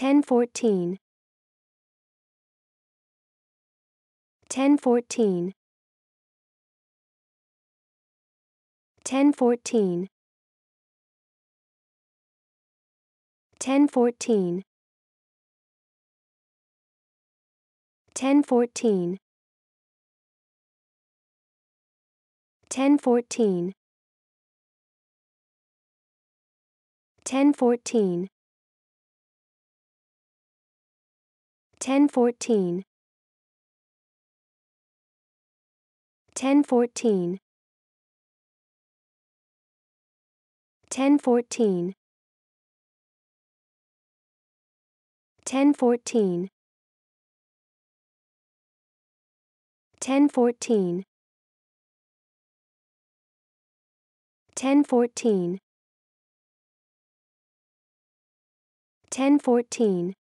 1014 1014 1014 1014 1014 1014 1014 1014 1014 1014 1014 1014 1014 1014